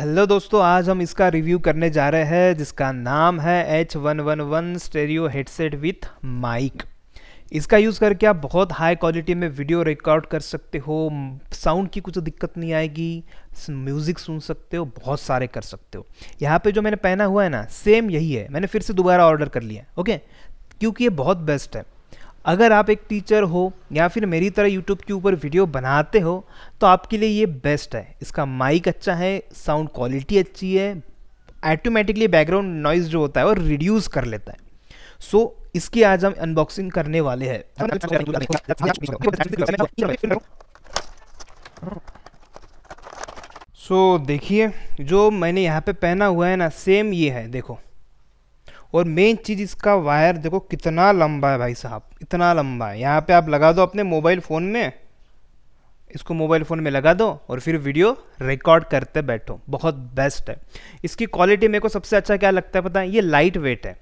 hello दोस्तों आज हम इसका रिव्यू करने जा रहे हैं जिसका नाम है H one one one stereo headset with mike इसका यूज़ करके आप बहुत हाई क्वालिटी में वीडियो रिकॉर्ड कर सकते हो साउंड की कुछ दिक्कत नहीं आएगी म्यूज़िक सुन सकते हो बहुत सारे कर सकते हो यहाँ पे जो मैंने पहना हुआ है ना सेम यही है मैंने फिर से दोबारा ऑर्डर कर लिया ओके क्योंकि ये बहुत बेस्ट है अगर आप एक टीचर हो या फिर मेरी तरह यूट्यूब के ऊपर वीडियो बनाते हो तो आपके लिए ये बेस्ट है इसका माइक अच्छा है साउंड क्वालिटी अच्छी है ऑटोमेटिकली बैकग्राउंड नॉइज जो होता है वो रिड्यूस कर लेता है सो so, इसकी आज हम अनबॉक्सिंग करने वाले हैं सो so, देखिए जो मैंने यहाँ पे पहना हुआ है ना सेम ये है देखो और मेन चीज़ इसका वायर देखो कितना लंबा है भाई साहब इतना लंबा है यहाँ पे आप लगा दो अपने मोबाइल फ़ोन में इसको मोबाइल फ़ोन में लगा दो और फिर वीडियो रिकॉर्ड करते बैठो बहुत बेस्ट है इसकी क्वालिटी मेरे को सबसे अच्छा क्या लगता है पता है ये लाइट वेट है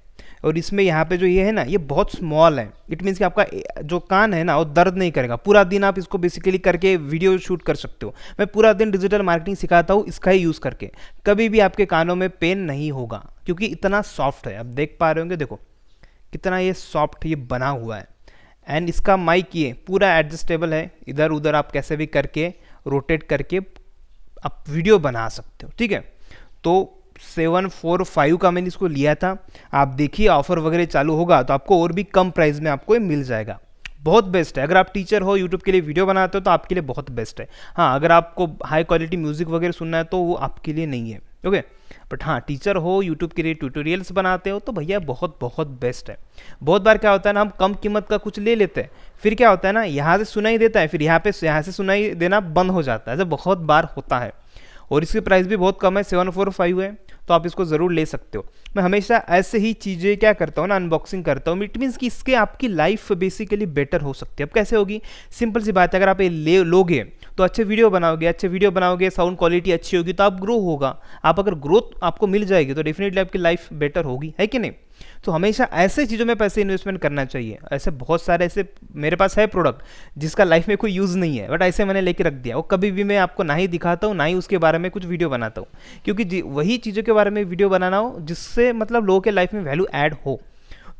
और इसमें यहाँ पे जो ये है ना ये बहुत स्मॉल है इट मीन्स कि आपका जो कान है ना वो दर्द नहीं करेगा पूरा दिन आप इसको बेसिकली करके वीडियो शूट कर सकते हो मैं पूरा दिन डिजिटल मार्केटिंग सिखाता हूँ इसका ही यूज़ करके कभी भी आपके कानों में पेन नहीं होगा क्योंकि इतना सॉफ्ट है आप देख पा रहे होंगे देखो कितना ये सॉफ्ट ये बना हुआ है एंड इसका माइक ये पूरा एडजस्टेबल है इधर उधर आप कैसे भी करके रोटेट करके आप वीडियो बना सकते हो ठीक है तो सेवन फोर फाइव का मैंने इसको लिया था आप देखिए ऑफर वगैरह चालू होगा तो आपको और भी कम प्राइस में आपको ये मिल जाएगा बहुत बेस्ट है अगर आप टीचर हो यूट्यूब के लिए वीडियो बनाते हो तो आपके लिए बहुत बेस्ट है हाँ अगर आपको हाई क्वालिटी म्यूजिक वगैरह सुनना है तो वो आपके लिए नहीं है ओके बट हाँ टीचर हो यूट्यूब के लिए ट्यूटोरियल्स बनाते हो तो भैया बहुत बहुत बेस्ट है बहुत बार क्या होता है ना हम कम कीमत का कुछ ले लेते हैं फिर क्या होता है ना यहाँ से सुनाई देता है फिर यहाँ पे यहाँ से सुनाई देना बंद हो जाता है ऐसा बहुत बार होता है और इसकी प्राइस भी बहुत कम है सेवन फोर फाइव है तो आप इसको ज़रूर ले सकते हो मैं हमेशा ऐसे ही चीज़ें क्या करता हूँ ना अनबॉक्सिंग करता हूँ इट मीन्स कि इसके आपकी लाइफ बेसिकली बेटर हो सकती है अब कैसे होगी सिंपल सी बात है अगर आप ये ले लोगे तो अच्छे वीडियो बनाओगे अच्छे वीडियो बनाओगे साउंड क्वालिटी अच्छी होगी तो आप ग्रो होगा आप अगर ग्रोथ आपको मिल जाएगी तो डेफिनेटली आपकी लाइफ बेटर होगी है कि नहीं तो हमेशा ऐसे चीज़ों में पैसे इन्वेस्टमेंट करना चाहिए ऐसे बहुत सारे ऐसे मेरे पास है प्रोडक्ट जिसका लाइफ में कोई यूज़ नहीं है बट ऐसे मैंने लेके रख दिया वो कभी भी मैं आपको ना ही दिखाता हूँ ना ही उसके बारे में कुछ वीडियो बनाता हूँ क्योंकि वही चीज़ों के बारे में वीडियो बनाना हो जिससे मतलब लोगों के लाइफ में वैल्यू ऐड हो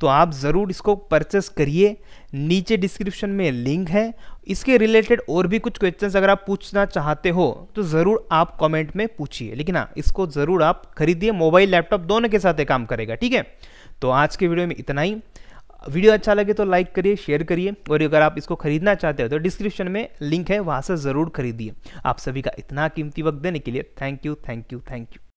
तो आप ज़रूर इसको परचेस करिए नीचे डिस्क्रिप्शन में लिंक है इसके रिलेटेड और भी कुछ क्वेश्चंस अगर आप पूछना चाहते हो तो ज़रूर आप कमेंट में पूछिए लेकिन हाँ इसको ज़रूर आप खरीदिए मोबाइल लैपटॉप दोनों के साथ काम करेगा ठीक है तो आज के वीडियो में इतना ही वीडियो अच्छा लगे तो लाइक करिए शेयर करिए और अगर आप इसको खरीदना चाहते हो तो डिस्क्रिप्शन में लिंक है वहाँ से ज़रूर खरीदिए आप सभी का इतना कीमती वक्त देने के लिए thank you thank you thank you